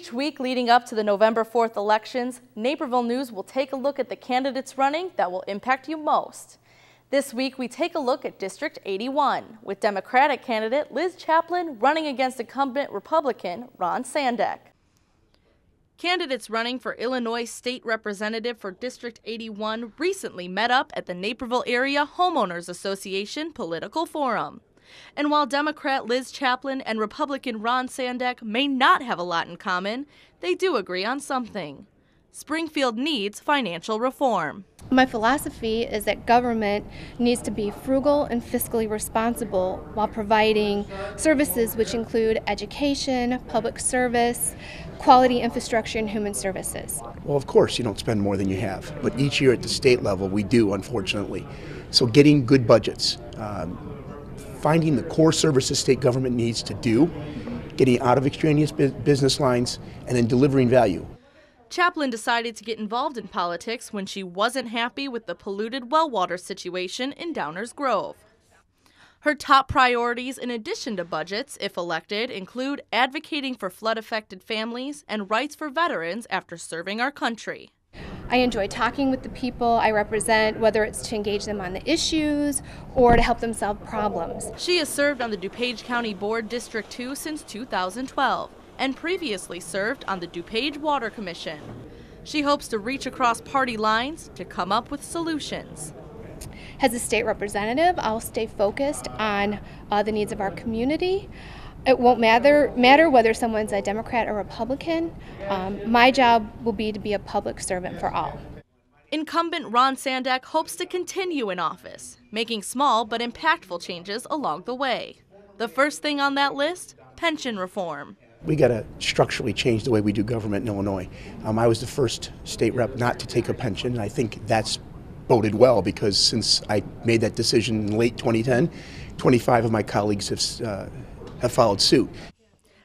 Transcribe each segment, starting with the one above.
Each week leading up to the November 4th elections, Naperville News will take a look at the candidates running that will impact you most. This week, we take a look at District 81 with Democratic candidate Liz Chaplin running against incumbent Republican Ron Sandek. Candidates running for Illinois State Representative for District 81 recently met up at the Naperville Area Homeowners Association Political Forum. And while Democrat Liz Chaplin and Republican Ron Sandek may not have a lot in common, they do agree on something. Springfield needs financial reform. My philosophy is that government needs to be frugal and fiscally responsible while providing services which include education, public service, quality infrastructure, and human services. Well, of course, you don't spend more than you have, but each year at the state level, we do, unfortunately. So, getting good budgets, um, finding the core services state government needs to do, getting out of extraneous business lines, and then delivering value. Chaplin decided to get involved in politics when she wasn't happy with the polluted well water situation in Downers Grove. Her top priorities, in addition to budgets, if elected, include advocating for flood affected families and rights for veterans after serving our country. I enjoy talking with the people I represent, whether it's to engage them on the issues or to help them solve problems. She has served on the DuPage County Board District 2 since 2012 and previously served on the DuPage Water Commission. She hopes to reach across party lines to come up with solutions. As a state representative, I'll stay focused on uh, the needs of our community it won't matter matter whether someone's a Democrat or Republican. Um, my job will be to be a public servant for all. Incumbent Ron Sandak hopes to continue in office, making small but impactful changes along the way. The first thing on that list pension reform. We got to structurally change the way we do government in Illinois. Um, I was the first state rep not to take a pension, and I think that's boded well because since I made that decision in late 2010, 25 of my colleagues have. Uh, have followed suit.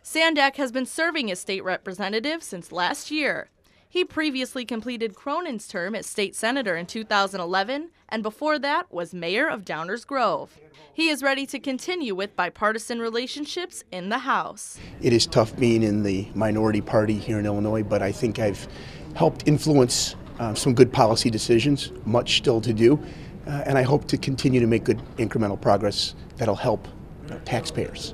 Sandak has been serving as state representative since last year. He previously completed Cronin's term as state senator in 2011 and before that was mayor of Downers Grove. He is ready to continue with bipartisan relationships in the House. It is tough being in the minority party here in Illinois, but I think I've helped influence uh, some good policy decisions, much still to do, uh, and I hope to continue to make good incremental progress that'll help uh, taxpayers.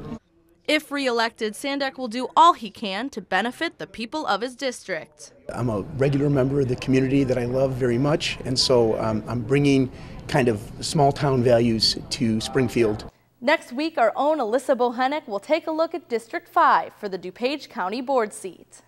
If reelected, Sandek will do all he can to benefit the people of his district. I'm a regular member of the community that I love very much, and so um, I'm bringing kind of small town values to Springfield. Next week, our own Alyssa Bohenick will take a look at District 5 for the DuPage County Board seat.